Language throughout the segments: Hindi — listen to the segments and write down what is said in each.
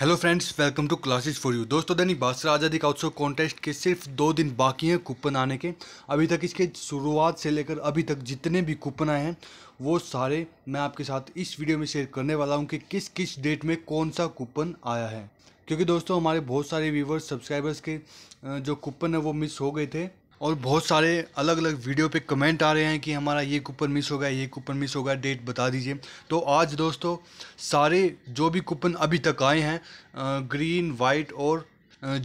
hello friends welcome to classes for you दोस्तों दैनिक भास्कर आज़ादी का उत्सव कॉन्टेस्ट के सिर्फ दो दिन बाकी हैं कूपन आने के अभी तक इसके शुरुआत से लेकर अभी तक जितने भी कूपन आए हैं वो सारे मैं आपके साथ इस वीडियो में शेयर करने वाला हूं कि किस किस डेट में कौन सा कूपन आया है क्योंकि दोस्तों हमारे बहुत सारे व्यूवर्स सब्सक्राइबर्स के जो कूपन है वो मिस हो गए थे और बहुत सारे अलग अलग वीडियो पे कमेंट आ रहे हैं कि हमारा ये कूपन मिस हो गया ये कूपन मिस हो गया डेट बता दीजिए तो आज दोस्तों सारे जो भी कूपन अभी तक आए हैं ग्रीन वाइट और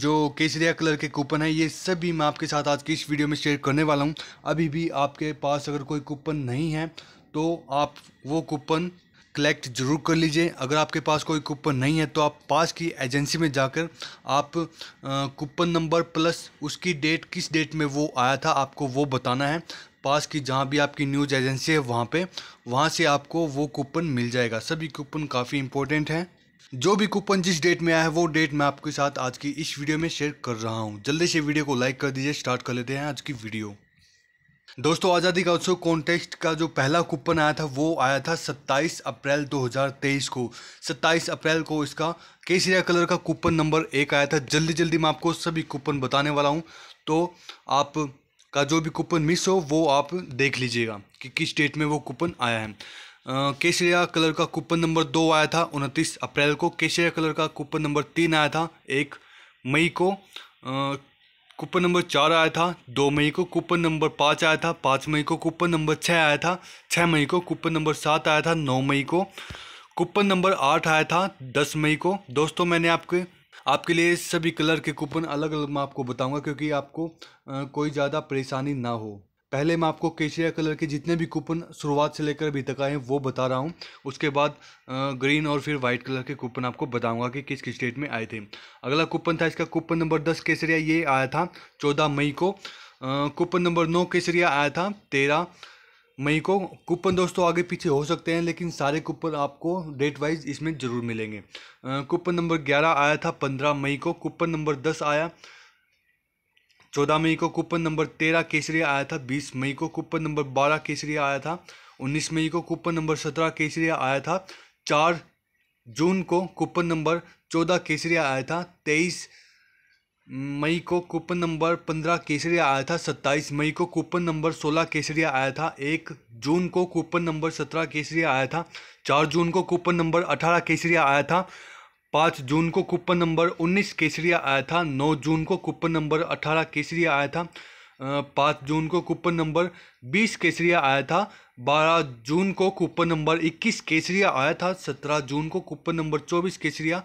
जो केसरिया कलर के कूपन है ये सभी मैं आपके साथ आज की इस वीडियो में शेयर करने वाला हूँ अभी भी आपके पास अगर कोई कूपन नहीं है तो आप वो कूपन कलेक्ट जरूर कर लीजिए अगर आपके पास कोई कूपन नहीं है तो आप पास की एजेंसी में जाकर आप कूपन नंबर प्लस उसकी डेट किस डेट में वो आया था आपको वो बताना है पास की जहाँ भी आपकी न्यूज़ एजेंसी है वहाँ पे वहाँ से आपको वो कूपन मिल जाएगा सभी कूपन काफ़ी इंपॉर्टेंट हैं जो भी कूपन जिस डेट में आया है वो डेट मैं आपके साथ आज की इस वीडियो में शेयर कर रहा हूँ जल्दी से वीडियो को लाइक कर दीजिए स्टार्ट कर लेते हैं आज की वीडियो दोस्तों आज़ादी का उत्सव कॉन्टेस्ट का जो पहला कूपन आया था वो आया था 27 अप्रैल 2023 को 27 अप्रैल को इसका केसरिया कलर का कूपन नंबर एक आया था जल्दी जल्दी मैं आपको सभी कूपन बताने वाला हूँ तो आप का जो भी कूपन मिस हो वो आप देख लीजिएगा कि किस डेट में वो कूपन आया है केसरिया कलर का कूपन नंबर दो आया था उनतीस अप्रैल को केसरिया कलर का कूपन नंबर तीन आया था एक मई को कूपन नंबर चार आया था दो मई को कूपन नंबर पाँच आया था पाँच मई को कूपन नंबर छः आया था छः मई को कूपन नंबर सात आया था नौ मई को कूपन नंबर आठ आया था दस मई को दोस्तों मैंने आपके आपके लिए सभी कलर के कूपन अलग अलग मैं आपको बताऊंगा क्योंकि आपको आ, कोई ज़्यादा परेशानी ना हो पहले मैं आपको केशरिया कलर के जितने भी कूपन शुरुआत से लेकर अभी तक आए हैं वो बता रहा हूँ उसके बाद ग्रीन और फिर वाइट कलर के कूपन आपको बताऊंगा कि किस किस डेट में आए थे अगला कूपन था इसका कूपन नंबर दस केसरिया ये आया था चौदह मई को कूपन नंबर नौ केसरिया आया था तेरह मई को कूपन दोस्तों आगे पीछे हो सकते हैं लेकिन सारे कूपन आपको डेट वाइज इसमें ज़रूर मिलेंगे कूपन नंबर ग्यारह आया था पंद्रह मई को कूपन नंबर दस आया चौदह मई को कूपन नंबर तेरह केसरी आया था बीस मई को कूपन नंबर बारह केसरी आया था उन्नीस मई को कूपन नंबर सत्रह केसरी आया था चार जून को कूपन नंबर चौदह केसरी आया था तेईस मई को कूपन नंबर पंद्रह केसरी आया था सत्ताईस मई को कूपन नंबर सोलह केसरी आया था एक जून को कूपन नंबर सत्रह केसरी आया था चार जून को कूपन नंबर अठारह केसरी आया था पाँच जून को कूपन नंबर उन्नीस केसरिया आया था नौ जून को कूपन नंबर अठारह केसरिया आया था पाँच जून को कूपन नंबर बीस केसरिया आया था बारह जून को कूपन नंबर इक्कीस केसरिया आया था सत्रह जून को कूपन नंबर चौबीस केसरिया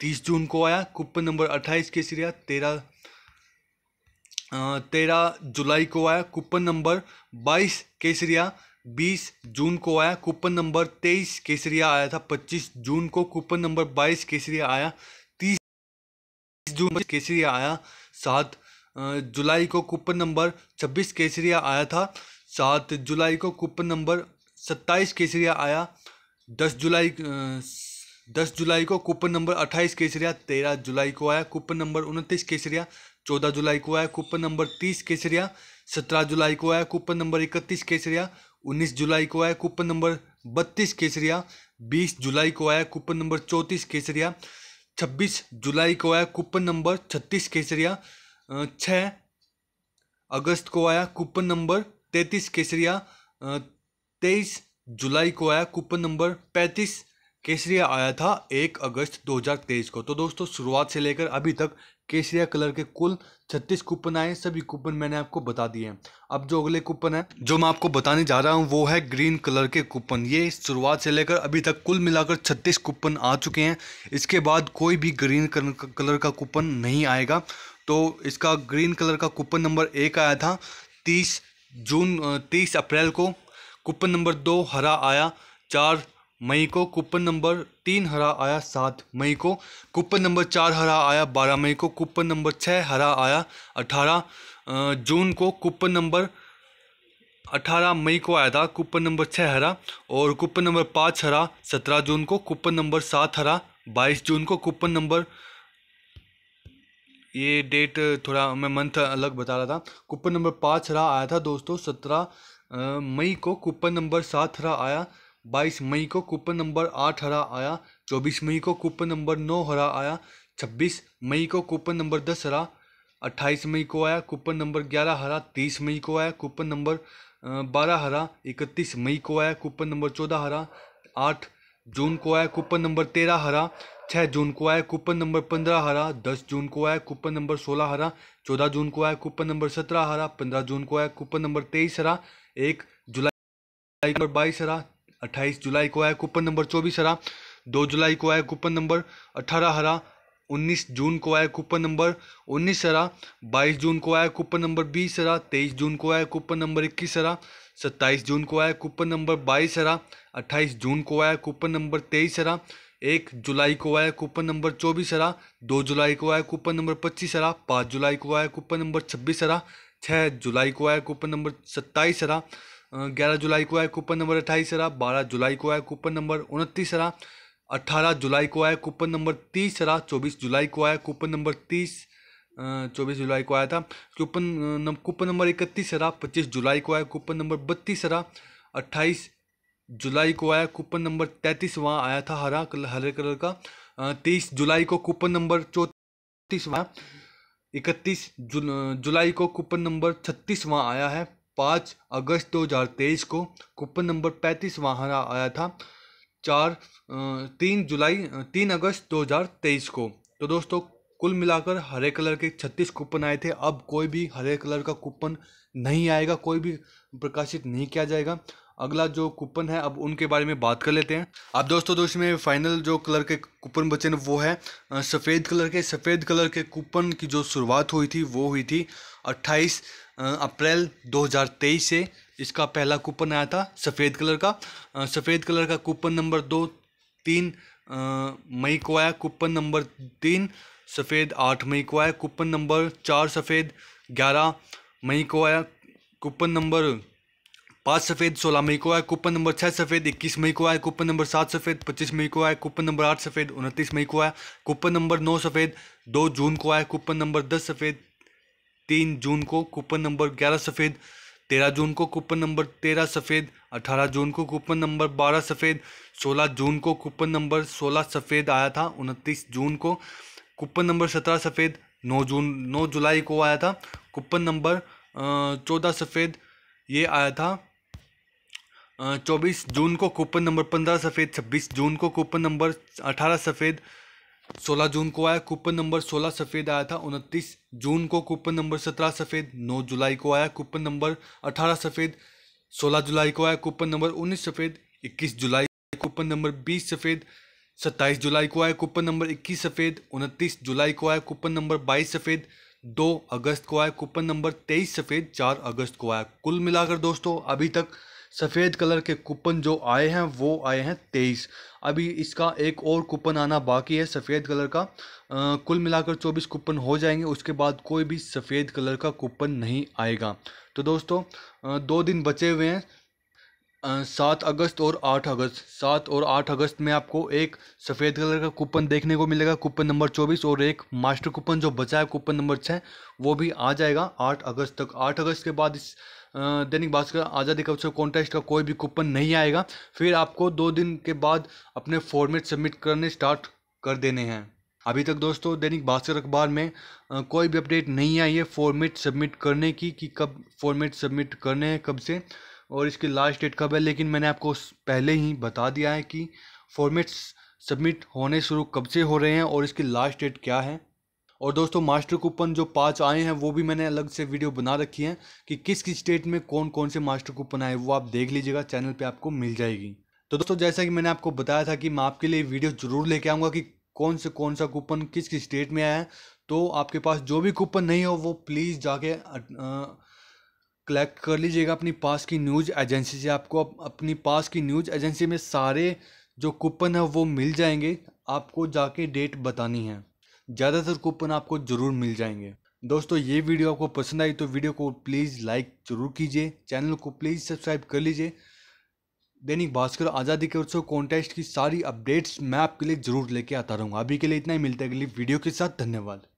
तीस जून को आया कूपन नंबर अट्ठाईस केसरिया तेरह तेरह जुलाई को आया कूपन नंबर बाईस केसरिया बीस जून को आया कूपन नंबर तेईस केसरिया आया था पच्चीस जून को कूपन नंबर बाईस केसरिया आया तीस जून केसरिया आया सात जुलाई को कूपन नंबर छब्बीस केसरिया आया था सात जुलाई को कूपन नंबर सत्ताईस केसरिया आया दस जुलाई दस जुलाई को कूपन नंबर अट्ठाईस केसरिया तेरह जुलाई को आया कूपन नंबर उनतीस केसरिया चौदह जुलाई को आया कूपन नंबर तीस केसरिया सत्रह जुलाई को आया कूपन नंबर इकतीस केसरिया 19 जुलाई को आया कूपन नंबर 32 केसरिया 20 जुलाई को आया कूपन नंबर 34 केसरिया 26 जुलाई को आया कूपन नंबर 36 केसरिया 6 अगस्त को आया कूपन नंबर 33 केसरिया 23 जुलाई को आया कूपन नंबर 35 केसरिया आया था एक अगस्त 2023 को तो दोस्तों शुरुआत से लेकर अभी तक केसरिया कलर के कुल 36 कूपन आए सभी कूपन मैंने आपको बता दिए हैं अब जो अगले कूपन है जो मैं आपको बताने जा रहा हूँ वो है ग्रीन कलर के कूपन ये शुरुआत से लेकर अभी तक कुल मिलाकर 36 कूपन आ चुके हैं इसके बाद कोई भी ग्रीन कलर का कूपन नहीं आएगा तो इसका ग्रीन कलर का कूपन नंबर एक आया था तीस जून तीस अप्रैल को कूपन नंबर दो हरा आया चार मई को कूपन नंबर तीन हरा आया सात मई को कूपन नंबर चार हरा आया बारह मई को कूपन नंबर छः हरा आया अठारह जून को कूपन नंबर अठारह मई को आया था कूपन नंबर छः हरा और कूपन नंबर पाँच हरा सत्रह जून को कूपन नंबर सात हरा बाईस जून को कूपन नंबर ये डेट थोड़ा मैं मंथ अलग बता रहा था कूपन नंबर पाँच रहा आया था दोस्तों सत्रह मई को कूपन नंबर सात रहा आया बाईस मई को कूपन नंबर आठ हरा आया चौबीस मई को कूपन नंबर नौ हरा आया छब्बीस मई को कूपन नंबर दस हरा अट्ठाईस मई को आया कूपन नंबर ग्यारह हरा तीस मई को आया कूपन नंबर बारह हरा इकतीस मई को आया कूपन नंबर चौदह हरा आठ जून को आया कूपन नंबर तेरह हरा छः जून को आया कूपन नंबर पंद्रह हरा दस जून को आया कूपन नंबर सोलह हरा चौदह जून को आया कूपन नंबर सत्रह हरा पंद्रह जून को आया कूपन नंबर तेईस हरा एक जुलाई नंबर बाईस हरा अट्ठाईस जुलाई को आया कूपन नंबर चौबीस हरा दो जुलाई को आया कूपन नंबर अठारह हरा उन्नीस जून को आया कूपन नंबर उन्नीस हरा बाईस जून को आया कूपन नंबर बीस हरा तेईस जून को आया कूपन नंबर इक्कीस हरा सत्ताईस जून को आया कूपन नंबर बाईस हरा अट्ठाईस जून को आया कूपन नंबर तेईस हरा एक जुलाई को आया कूपन नंबर चौबीस हरा दो जुलाई को आया कूपन नंबर पच्चीस हरा पाँच जुलाई को आया कूपन नंबर छब्बीस हरा छः जुलाई को आया कूपन नंबर सत्ताईस हरा ग्यारह जुलाई को आया कूपन नंबर अट्ठाईस रहा बारह जुलाई को आया कूपन नंबर उनतीस रहा अट्ठारह जुलाई को आया कूपन नंबर तीस रहा चौबीस जुलाई को आया कूपन नंबर तीस चौबीस जुलाई को आया था कूपन कूपन नंबर इकतीस रहा पच्चीस जुलाई को आया कूपन नंबर बत्तीस रहा अट्ठाईस जुलाई को आया कूपन नंबर तैंतीस वहाँ आया था हरा हरे कलर का तेईस जुलाई को कूपन नंबर चौंतीस वहाँ इकतीस जुलाई को कूपन नंबर छत्तीस वहाँ आया है पाँच अगस्त 2023 को कूपन नंबर पैंतीस वहाँ आया था चार तीन जुलाई तीन अगस्त 2023 को तो दोस्तों कुल मिलाकर हरे कलर के छत्तीस कूपन आए थे अब कोई भी हरे कलर का कूपन नहीं आएगा कोई भी प्रकाशित नहीं किया जाएगा अगला जो कूपन है अब उनके बारे में बात कर लेते हैं अब दोस्तों दोस्त में फाइनल जो कलर के कूपन बचे हैं वो है सफ़ेद कलर के सफ़ेद कलर के कूपन की जो शुरुआत हुई थी वो हुई थी अट्ठाईस अप्रैल 2023 से इसका पहला कूपन आया था सफ़ेद कलर का सफ़ेद कलर का कूपन नंबर दो तीन मई को आया कूपन नंबर तीन सफ़ेद आठ मई को आया कूपन नंबर चार सफ़ेद ग्यारह मई को आया कूपन नंबर पाँच सफ़ेद सोलह मई को आया कूपन नंबर छः सफ़ेद इक्कीस मई को आया कूपन नंबर सात सफ़ेद पच्चीस मई को आया कूपन नंबर आठ सफ़ेद उनतीस मई को आया कूपन नंबर नौ सफ़ेद दो जून को आया कूपन नंबर दस सफ़ेद तीन जून को कूपन नंबर ग्यारह सफ़ेद तेरह जून को कूपन नंबर तेरह सफ़ेद अठारह जून को कूपन नंबर बारह सफ़ेद सोलह जून को कूपन नंबर सोलह सफ़ेद आया था उनतीस जून को कूपन नंबर सत्रह सफ़ेद नौ जून नौ जुलाई को आया था कूपन नंबर चौदह सफ़ेद ये आया था चौबीस जून को कूपन नंबर पंद्रह सफ़ेद छब्बीस जून को कूपन नंबर अठारह सफ़ेद 16 जून को आया कूपन नंबर 16 सफ़ेद आया था 29 जून को कूपन नंबर 17 सफ़ेद 9 जुलाई को आया कूपन नंबर 18 सफ़ेद 16 जुलाई को आया कूपन नंबर 19 सफ़ेद 21 जुलाई कूपन नंबर 20 सफ़ेद 27 जुलाई को आया कूपन नंबर 21 सफ़ेद 29 जुलाई को आया कूपन नंबर 22 सफ़ेद 2 अगस्त को आया कूपन नंबर 23 सफ़ेद 4 अगस्त को आया कुल मिलाकर दोस्तों अभी तक सफ़ेद कलर के कूपन जो आए हैं वो आए हैं तेईस अभी इसका एक और कूपन आना बाकी है सफ़ेद कलर का आ, कुल मिलाकर चौबीस कूपन हो जाएंगे उसके बाद कोई भी सफ़ेद कलर का कूपन नहीं आएगा तो दोस्तों आ, दो दिन बचे हुए हैं सात अगस्त और आठ अगस्त सात और आठ अगस्त में आपको एक सफ़ेद कलर का कूपन देखने को मिलेगा कूपन नंबर चौबीस और एक मास्टर कूपन जो बचा है कूपन नंबर छः वो भी आ जाएगा आठ अगस्त तक आठ अगस्त के बाद इस दैनिक भास्कर आज़ादी का उत्सव कॉन्टेस्ट का कोई भी कूपन नहीं आएगा फिर आपको दो दिन के बाद अपने फॉर्मेट सबमिट करने स्टार्ट कर देने हैं अभी तक दोस्तों दैनिक भास्कर अखबार में कोई भी अपडेट नहीं आई है फॉर्मेट सबमिट करने की कि कब फॉर्मेट सबमिट करने हैं कब से और इसकी लास्ट डेट कब है लेकिन मैंने आपको पहले ही बता दिया है कि फॉर्मेट्स सबमिट होने शुरू कब से हो रहे हैं और इसकी लास्ट डेट क्या है और दोस्तों मास्टर कूपन जो पाँच आए हैं वो भी मैंने अलग से वीडियो बना रखी है कि किस किस स्टेट में कौन कौन से मास्टर कूपन आए वो आप देख लीजिएगा चैनल पे आपको मिल जाएगी तो दोस्तों जैसा कि मैंने आपको बताया था कि मैं आपके लिए वीडियो ज़रूर लेके आऊँगा कि कौन से कौन सा कूपन किस किस स्टेट में आया है तो आपके पास जो भी कूपन नहीं हो वो प्लीज़ जाके आ, आ, क्लैक कर लीजिएगा अपनी पास की न्यूज़ एजेंसी से आपको अप, अपनी पास की न्यूज़ एजेंसी में सारे जो कूपन है वो मिल जाएंगे आपको जाके डेट बतानी है ज़्यादातर कूपन आपको ज़रूर मिल जाएंगे दोस्तों ये वीडियो आपको पसंद आई तो वीडियो को प्लीज़ लाइक ज़रूर कीजिए चैनल को प्लीज़ सब्सक्राइब कर लीजिए दैनिक भास्कर आज़ादी के उत्सव कॉन्टेस्ट की सारी अपडेट्स मैं आपके लिए ज़रूर लेके आता रहूँगा अभी के लिए इतना ही मिलता है अगली वीडियो के साथ धन्यवाद